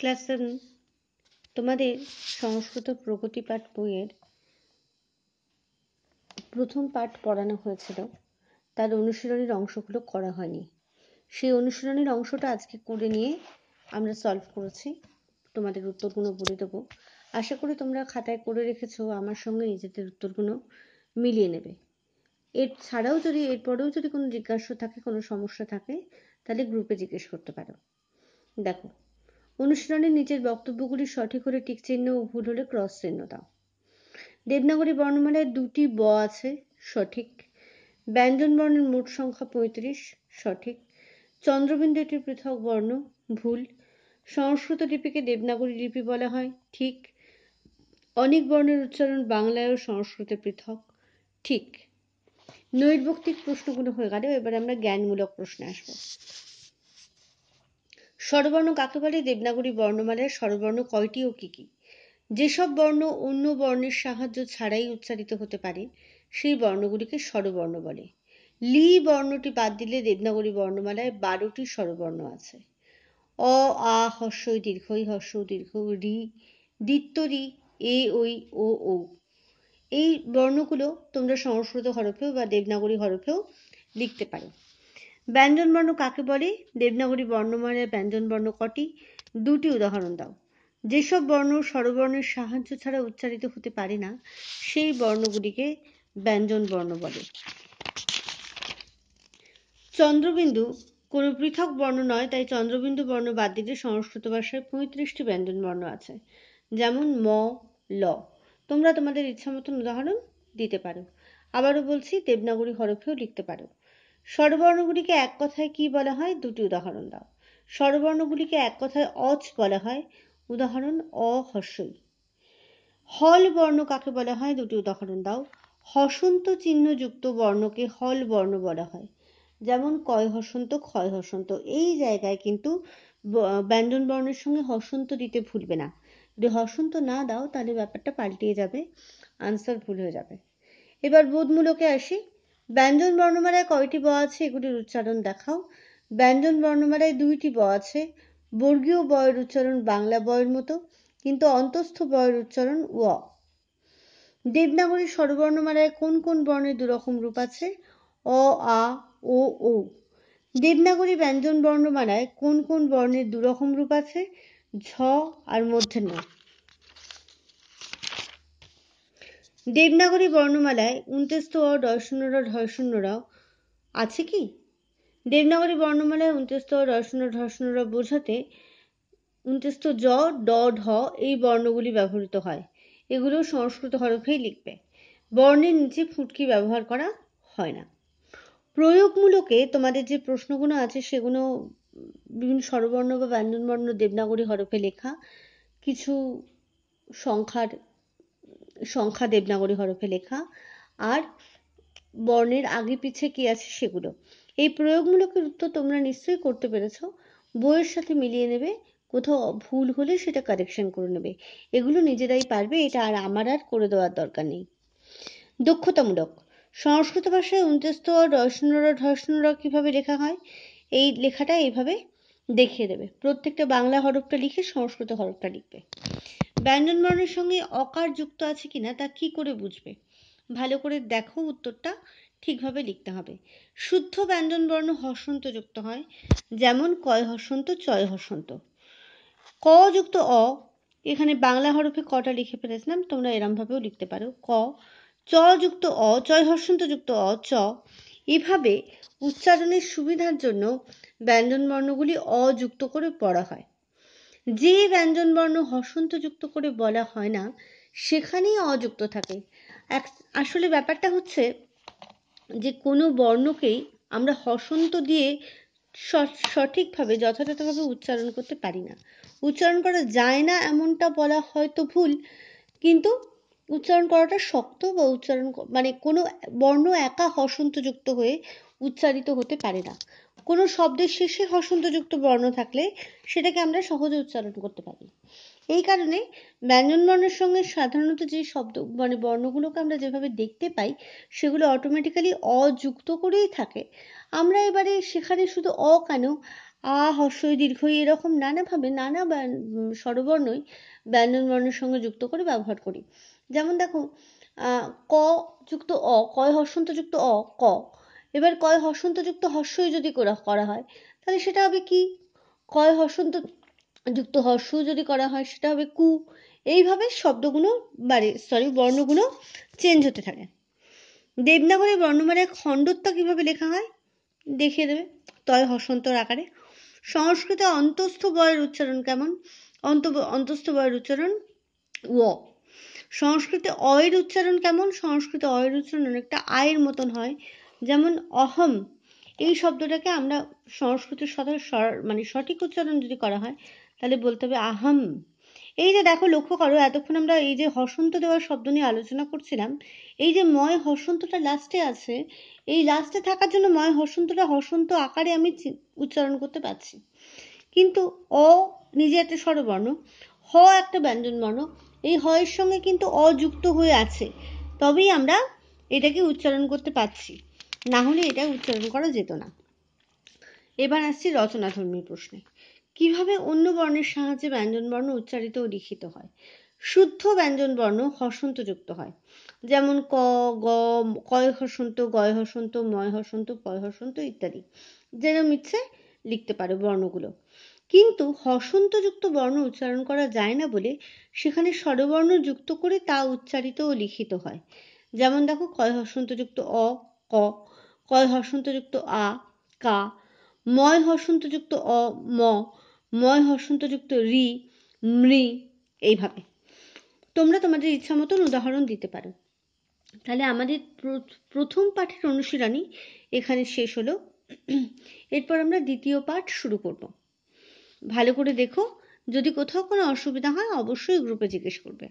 class তোমাদের সংস্কৃত প্রগতি পাঠ বইয়ের প্রথম পাঠ পড়ানো হয়েছিল তার অনুশীলনের অংশগুলো করা হয়নি সেই অনুশীলনের অংশটা আজকে করে নিয়ে আমরা সলভ করেছি তোমাদের উত্তরগুলো বলে দেবো আশা করি তোমরা খাতায় করে রেখেছো আমার সঙ্গে নিজেদের উত্তরগুলো মিলিয়ে নেবে এর ছাড়াও যদি এরপরেও যদি কোনো জিজ্ঞাসা থাকে কোনো সমস্যা থাকে তাহলে গ্রুপে জিজ্ঞেস করতে পারো দেখো অনুশীলনে নিজের বক্তব্যগুলি সঠিক হলে টিক চিহ্ন ও ভুল হলে ক্রস চিহ্ন দাও দেবনাগরী বর্ণমালায় দুটি ব আছে সঠিক ব্যঞ্জন বর্ণের মোট সংখ্যা পঁয়ত্রিশ সঠিক চন্দ্রবিন্দু একটি পৃথক বর্ণ ভুল সংস্কৃত লিপিকে দেবনাগরী লিপি বলা হয় ঠিক অনেক বর্ণের উচ্চারণ বাংলায় ও সংস্কৃতে পৃথক ঠিক নৈর্ভক্তিক প্রশ্নগুলো হয়ে গেল এবার আমরা জ্ঞানমূলক প্রশ্নে আসবো স্বরবর্ণ কাকে বলে দেবনাগরী বর্ণমালার স্বরবর্ণ কয়টি ও কি কি যেসব বর্ণ অন্য বর্ণের সাহায্য ছাড়াই উচ্চারিত হতে পারে সেই বর্ণগুলিকে স্বরবর্ণ বলে লি বর্ণটি বাদ দিলে দেবনাগরী বর্ণমালায় বারোটি স্বরবর্ণ আছে অ আ দীর্ঘ দীর্ঘই হস্য দীর্ঘ রি দিত্তরি রি এ ঐ ও ও এই বর্ণগুলো তোমরা সংস্কৃত হরফেও বা দেবনাগরী হরফেও লিখতে পারো ব্যঞ্জনবর্ণ কাকে বলে দেবনাগরী বর্ণমালার ব্যঞ্জনবর্ণ কটি দুটি উদাহরণ দাও যেসব বর্ণ স্বরবর্ণের সাহায্য ছাড়া উচ্চারিত হতে পারে না সেই বর্ণগুলিকে ব্যঞ্জন বর্ণ বলে চন্দ্রবিন্দু কোনো পৃথক বর্ণ নয় তাই চন্দ্রবিন্দু বর্ণ বাদ দিলে সংস্কৃত ভাষায় পঁয়ত্রিশটি ব্যঞ্জন বর্ণ আছে যেমন ম ল তোমরা তোমাদের মতন উদাহরণ দিতে পারো আবারও বলছি দেবনাগরী হরফেও লিখতে পারো স্বরবর্ণগুলিকে এক কথায় কি বলা হয় দুটি উদাহরণ দাও স্বরবর্ণগুলিকে এক কথায় অচ বলা হয় উদাহরণ অহস্যই হল বর্ণ কাকে বলা হয় দুটি উদাহরণ দাও হসন্ত চিহ্নযুক্ত বর্ণকে হল বর্ণ বলা হয় যেমন কয় হসন্ত ক্ষয় হসন্ত এই জায়গায় কিন্তু ব্যঞ্জন বর্ণের সঙ্গে হসন্ত দিতে ভুলবে না যদি হসন্ত না দাও তাহলে ব্যাপারটা পাল্টিয়ে যাবে আনসার ভুল হয়ে যাবে এবার বোধমূলকে আসি ব্যঞ্জন বর্ণমালায় কয়টি ব আছে এগুলির উচ্চারণ দেখাও ব্যঞ্জন বর্ণমালায় দুইটি ব আছে বর্গীয় বয়ের উচ্চারণ বাংলা বয়ের মতো কিন্তু অন্তস্থ বয়ের উচ্চারণ ও দেবনাগরী স্বরবর্ণমালায় কোন কোন বর্ণের দুরকম রূপ আছে অ আ ও ও দেবনাগরী ব্যঞ্জন বর্ণমালায় কোন কোন বর্ণের দুরকম রূপ আছে ঝ আর মধ্যে না দেবনাগরী বর্ণমালায় উনতেস্ত অ ডয়শূন্যরা ঢয়শূন্যরা আছে কি দেবনাগরী বর্ণমালায় উনতেস্ত অ ধর্ষণরা বোঝাতে উনতেস্ত জ ড ঢ এই বর্ণগুলি ব্যবহৃত হয় এগুলো সংস্কৃত হরফেই লিখবে বর্ণের নিচে ফুটকি ব্যবহার করা হয় না প্রয়োগমূলকে তোমাদের যে প্রশ্নগুলো আছে সেগুলো বিভিন্ন স্বরবর্ণ বা ব্যঞ্জনবর্ণ দেবনাগরী হরফে লেখা কিছু সংখ্যার সংখ্যা দেবনাগরী হরফে লেখা আর বর্ণের আগে পিছে কি আছে সেগুলো এই প্রয়োগমূলকের উত্তর তোমরা নিশ্চয়ই করতে পেরেছ বইয়ের সাথে মিলিয়ে নেবে কোথাও ভুল হলে সেটা কারেকশন করে নেবে এগুলো নিজেরাই পারবে এটা আর আমার আর করে দেওয়ার দরকার নেই দক্ষতামূলক সংস্কৃত ভাষায় উনত্রিশত রসনরা ঢসনরা কীভাবে লেখা হয় এই লেখাটা এইভাবে দেখিয়ে দেবে প্রত্যেকটা বাংলা হরফটা লিখে সংস্কৃত হরফটা লিখবে ব্যঞ্জনবর্ণের সঙ্গে অকার যুক্ত আছে কিনা তা কি করে বুঝবে ভালো করে দেখো উত্তরটা ঠিকভাবে লিখতে হবে শুদ্ধ ব্যঞ্জনবর্ণ হর্ষন্ত যুক্ত হয় যেমন কয় হর্ষন্ত চয় হর্ষন্ত ক যুক্ত অ এখানে বাংলা হরফে কটা লিখে ফেলেছিলাম তোমরা এরমভাবেও লিখতে পারো ক চ যুক্ত অ চয় হর্ষন্ত যুক্ত অ চ এভাবে উচ্চারণের সুবিধার জন্য ব্যঞ্জনবর্ণগুলি অযুক্ত করে পড়া হয় যে ব্যঞ্জনবর্ণ যুক্ত করে বলা হয় না সেখানেই অযুক্ত থাকে এক আসলে ব্যাপারটা হচ্ছে যে কোনো বর্ণকেই আমরা হসন্ত দিয়ে সঠিকভাবে যথাযথভাবে উচ্চারণ করতে পারি না উচ্চারণ করা যায় না এমনটা বলা হয়তো ভুল কিন্তু উচ্চারণ করাটা শক্ত বা উচ্চারণ মানে কোনো বর্ণ একা হসন্তযুক্ত হয়ে উচ্চারিত হতে পারে না কোনো শব্দের শেষে হসন্তযুক্ত বর্ণ থাকলে সেটাকে আমরা সহজে উচ্চারণ করতে পারি এই কারণে ব্যঞ্জন বর্ণের সঙ্গে সাধারণত যে শব্দ মানে বর্ণগুলোকে আমরা যেভাবে দেখতে পাই সেগুলো অটোমেটিক্যালি অযুক্ত করেই থাকে আমরা এবারে সেখানে শুধু অ কেন আ হস্যই দীর্ঘই এরকম নানাভাবে নানা স্বরবর্ণই ব্যঞ্জন বর্ণের সঙ্গে যুক্ত করে ব্যবহার করি যেমন দেখো ক যুক্ত অ কয় যুক্ত অ ক এবার কয় যুক্ত হর্ষই যদি করা হয় তাহলে সেটা হবে কি কয় হসন্ত যুক্ত হর্ষ যদি করা হয় সেটা হবে কু এইভাবে শব্দগুলো বাড়ে সরি বর্ণগুলো চেঞ্জ হতে থাকে দেবনাগরের বর্ণমালায় খণ্ডত্ব কিভাবে লেখা হয় দেখিয়ে দেবে তয় হসন্তর আকারে সংস্কৃতে অন্তস্থ বয়ের উচ্চারণ কেমন অন্ত অন্তস্থ বয়ের উচ্চারণ ও সংস্কৃতে অয়ের উচ্চারণ কেমন সংস্কৃতে অয়ের উচ্চারণ অনেকটা আয়ের মতন হয় যেমন অহম এই শব্দটাকে আমরা সংস্কৃতের সাথে মানে সঠিক উচ্চারণ যদি করা হয় তাহলে বলতে হবে আহম এই যে দেখো লক্ষ্য করো এতক্ষণ আমরা এই যে হসন্ত দেওয়ার শব্দ নিয়ে আলোচনা করছিলাম এই যে ময় হসন্তটা লাস্টে আছে এই লাস্টে থাকার জন্য ময় হসন্তটা হসন্ত আকারে আমি উচ্চারণ করতে পারছি কিন্তু অ নিজে একটা স্বরবর্ণ হ একটা ব্যঞ্জনবর্ণ এই হ এর সঙ্গে কিন্তু অযুক্ত হয়ে আছে তবেই আমরা এটাকে উচ্চারণ করতে পারছি না হলে এটা উচ্চারণ করা যেত না এবার আসছি রচনাধর্মী প্রশ্নে কিভাবে অন্য বর্ণের সাহায্যে ব্যঞ্জনবর্ণ উচ্চারিত ও লিখিত হয় শুদ্ধ ব্যঞ্জনবর্ণ হসন্তযুক্ত হয় যেমন ক গ কয় হসন্ত গয় হসন্ত ময় হসন্ত পয় হসন্ত ইত্যাদি যেরম ইচ্ছে লিখতে পারো বর্ণগুলো কিন্তু হসন্তযুক্ত বর্ণ উচ্চারণ করা যায় না বলে সেখানে স্বরবর্ণ যুক্ত করে তা উচ্চারিত ও লিখিত হয় যেমন দেখো কয় হসন্তযুক্ত অ ক কয় হর্ষন্তযুক্ত আ কা ময় যুক্ত অ ম ময় হর্ষন্তযুক্ত রি মৃ এইভাবে তোমরা তোমাদের ইচ্ছা মতন উদাহরণ দিতে পারো তাহলে আমাদের প্রথম পাঠের অনুশীলনী এখানে শেষ হলো এরপর আমরা দ্বিতীয় পাঠ শুরু করব ভালো করে দেখো যদি কোথাও কোনো অসুবিধা হয় অবশ্যই গ্রুপে জিজ্ঞেস করবে